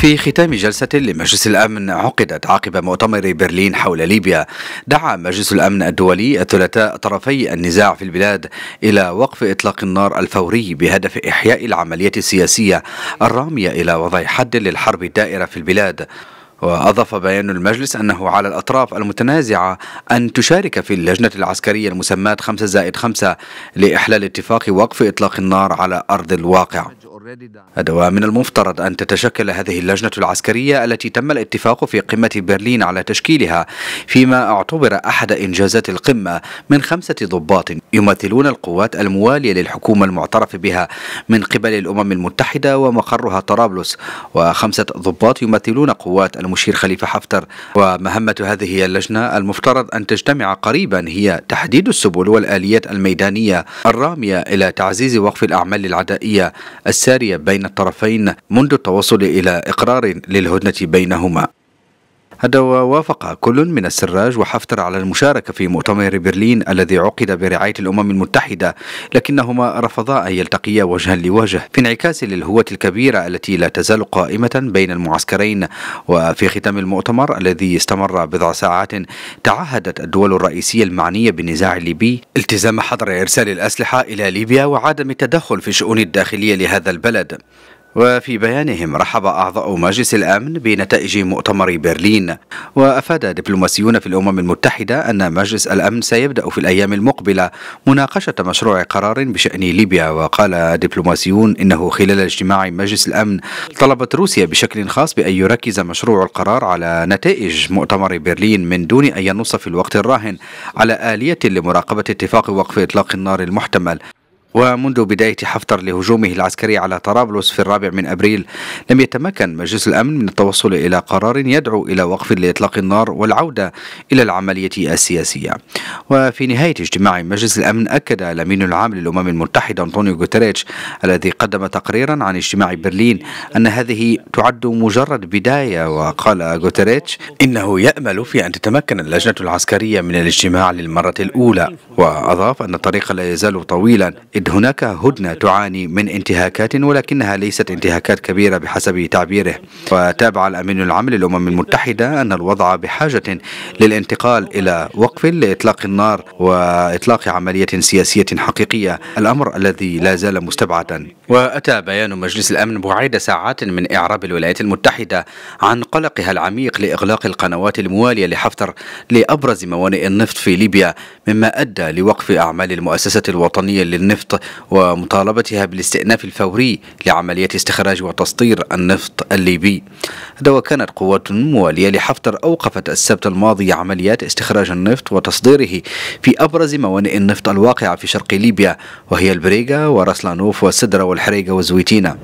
في ختام جلسة لمجلس الأمن عقدت عقب مؤتمر برلين حول ليبيا دعا مجلس الأمن الدولي الثلاثاء طرفي النزاع في البلاد إلى وقف إطلاق النار الفوري بهدف إحياء العملية السياسية الرامية إلى وضع حد للحرب الدائرة في البلاد وأضاف بيان المجلس أنه على الأطراف المتنازعة أن تشارك في اللجنة العسكرية المسماة 5 زائد 5 لإحلال اتفاق وقف إطلاق النار على أرض الواقع أدوى من المفترض أن تتشكل هذه اللجنة العسكرية التي تم الاتفاق في قمة برلين على تشكيلها فيما اعتبر أحد إنجازات القمة من خمسة ضباط يمثلون القوات الموالية للحكومة المعترف بها من قبل الأمم المتحدة ومقرها طرابلس وخمسة ضباط يمثلون قوات المشير خليفة حفتر ومهمة هذه اللجنة المفترض أن تجتمع قريبا هي تحديد السبل والآليات الميدانية الرامية إلى تعزيز وقف الأعمال العدائية السارية جارية بين الطرفين منذ التوصل إلى إقرار للهدنة بينهما هذا ووافق كل من السراج وحفتر على المشاركة في مؤتمر برلين الذي عقد برعاية الأمم المتحدة لكنهما رفضا أن يلتقيا وجها لوجه في انعكاس للهوة الكبيرة التي لا تزال قائمة بين المعسكرين وفي ختام المؤتمر الذي استمر بضع ساعات تعهدت الدول الرئيسية المعنية بالنزاع الليبي التزام حظر إرسال الأسلحة إلى ليبيا وعدم التدخل في الشؤون الداخلية لهذا البلد وفي بيانهم رحب أعضاء مجلس الأمن بنتائج مؤتمر برلين وأفاد دبلوماسيون في الأمم المتحدة أن مجلس الأمن سيبدأ في الأيام المقبلة مناقشة مشروع قرار بشأن ليبيا وقال دبلوماسيون إنه خلال اجتماع مجلس الأمن طلبت روسيا بشكل خاص بأن يركز مشروع القرار على نتائج مؤتمر برلين من دون أن ينص في الوقت الراهن على آلية لمراقبة اتفاق وقف إطلاق النار المحتمل ومنذ بداية حفتر لهجومه العسكري على طرابلس في الرابع من أبريل لم يتمكن مجلس الأمن من التوصل إلى قرار يدعو إلى وقف لإطلاق النار والعودة إلى العملية السياسية وفي نهاية اجتماع مجلس الأمن أكد الأمين العام للأمم المتحدة أنطونيو غوتريتش الذي قدم تقريرا عن اجتماع برلين أن هذه تعد مجرد بداية وقال غوتريتش إنه يأمل في أن تتمكن اللجنة العسكرية من الاجتماع للمرة الأولى وأضاف أن الطريق لا يزال طويلا إذ هناك هدنة تعاني من انتهاكات ولكنها ليست انتهاكات كبيرة بحسب تعبيره وتابع الأمين العام للأمم المتحدة أن الوضع بحاجة للانتقال إلى وقف لإطلاق النار وإطلاق عملية سياسية حقيقية الأمر الذي لا زال مستبعدا وأتى بيان مجلس الأمن بعيد ساعات من إعراب الولايات المتحدة عن قلقها العميق لإغلاق القنوات الموالية لحفتر لأبرز موانئ النفط في ليبيا مما أدى لوقف أعمال المؤسسة الوطنية للنفط النفط ومطالبتها بالاستئناف الفوري لعملية استخراج وتصدير النفط الليبي هذا وكانت قوات موالية لحفتر أوقفت السبت الماضي عمليات استخراج النفط وتصديره في أبرز موانئ النفط الواقعة في شرق ليبيا وهي البريغا ورسلانوف والسدرة والحريقة وزويتينا